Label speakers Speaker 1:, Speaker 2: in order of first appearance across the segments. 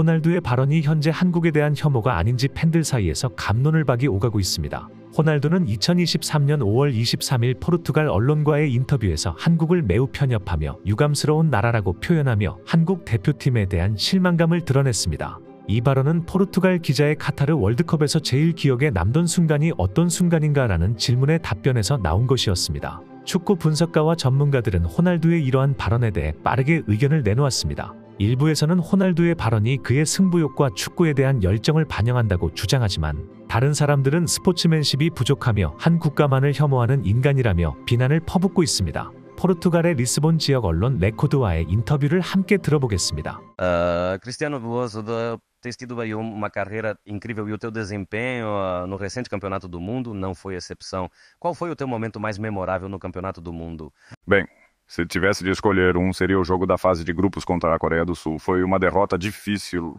Speaker 1: 호날두의 발언이 현재 한국에 대한 혐오가 아닌지 팬들 사이에서 감론을 박이 오가고 있습니다. 호날두는 2023년 5월 23일 포르투갈 언론과의 인터뷰에서 한국을 매우 편협하며 유감스러운 나라라고 표현하며 한국 대표팀에 대한 실망감을 드러냈습니다. 이 발언은 포르투갈 기자의 카타르 월드컵에서 제일 기억에 남던 순간이 어떤 순간인가라는 질문의 답변에서 나온 것이었습니다. 축구 분석가와 전문가들은 호날두의 이러한 발언에 대해 빠르게 의견을 내놓았습니다. 일부에서는 호날두의 발언이 그의 승부욕과 축구에 대한 열정을 반영한다고 주장하지만 다른 사람들은 스포츠맨십이 부족하며 한 국가만을 혐오하는 인간이라며 비난을 퍼붓고 있습니다. 포르투갈의 리스본 지역 언론 레코드와의 인터뷰를 함께 들어보겠습니다. 어, 크리스티아노
Speaker 2: 부어서도 tens tido aí uma carreira incrível e o teu desempenho uh, no recente Campeonato do Mundo não foi exceção. Qual foi o teu momento mais memorável no Campeonato do Mundo? Bem, Se tivesse de escolher um, seria o jogo da fase de grupos contra a Coreia do Sul. Foi uma derrota difícil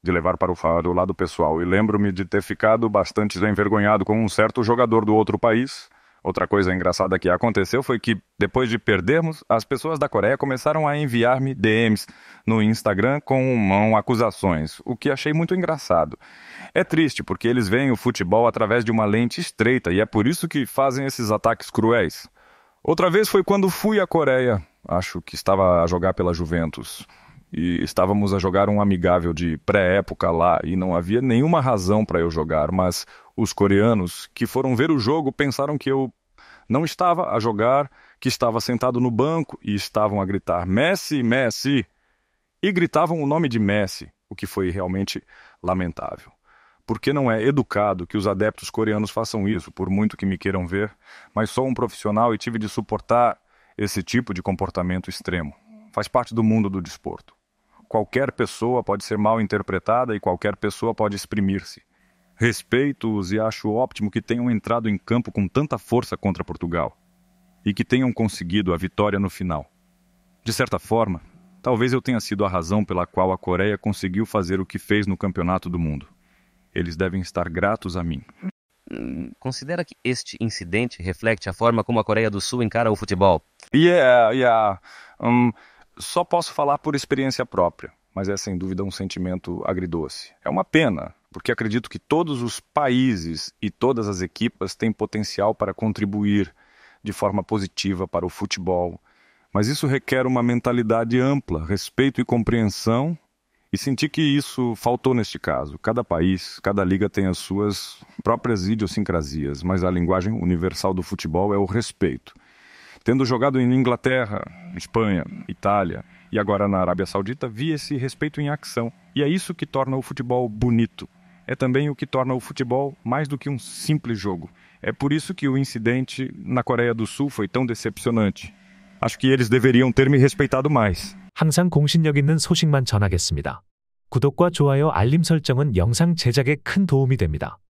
Speaker 2: de levar para o lado pessoal. E lembro-me de ter ficado bastante envergonhado com um certo jogador do outro país. Outra coisa engraçada que aconteceu foi que, depois de perdermos, as pessoas da Coreia começaram a enviar-me DMs no Instagram com mão acusações, o que achei muito engraçado. É triste, porque eles veem o futebol através de uma lente estreita e é por isso que fazem esses ataques cruéis. Outra vez foi quando fui à Coreia, acho que estava a jogar pela Juventus. E estávamos a jogar um amigável de pré-época lá e não havia nenhuma razão para eu jogar, mas os coreanos que foram ver o jogo pensaram que eu não estava a jogar, que estava sentado no banco e estavam a gritar Messi, Messi! E gritavam o nome de Messi, o que foi realmente lamentável porque não é educado que os adeptos coreanos façam isso, por muito que me queiram ver, mas sou um profissional e tive de suportar esse tipo de comportamento extremo. Faz parte do mundo do desporto. Qualquer pessoa pode ser mal interpretada e qualquer pessoa pode exprimir-se. Respeito-os e acho ótimo que tenham entrado em campo com tanta força contra Portugal e que tenham conseguido a vitória no final. De certa forma, talvez eu tenha sido a razão pela qual a Coreia conseguiu fazer o que fez no Campeonato do Mundo. Eles devem estar gratos a mim. Considera que este incidente reflete a forma como a Coreia do Sul encara o futebol? Yeah, yeah. Um, só posso falar por experiência própria, mas é sem dúvida um sentimento agridoce. É uma pena, porque acredito que todos os países e todas as equipas têm potencial para contribuir de forma positiva para o futebol. Mas isso requer uma mentalidade ampla, respeito e compreensão e senti que isso faltou neste caso. Cada país, cada liga tem as suas próprias idiosincrasias, mas a linguagem universal do futebol é o respeito. Tendo jogado em Inglaterra, Espanha, Itália e agora na Arábia Saudita, vi esse respeito em ação. E é isso que torna o futebol bonito. É também o que torna o futebol mais do que um simples jogo. É por isso que o incidente na Coreia do Sul foi tão decepcionante. Acho que eles deveriam ter me respeitado mais.
Speaker 1: 항상 공신력 있는 소식만 전하겠습니다. 구독과 좋아요 알림 설정은 영상 제작에 큰 도움이 됩니다.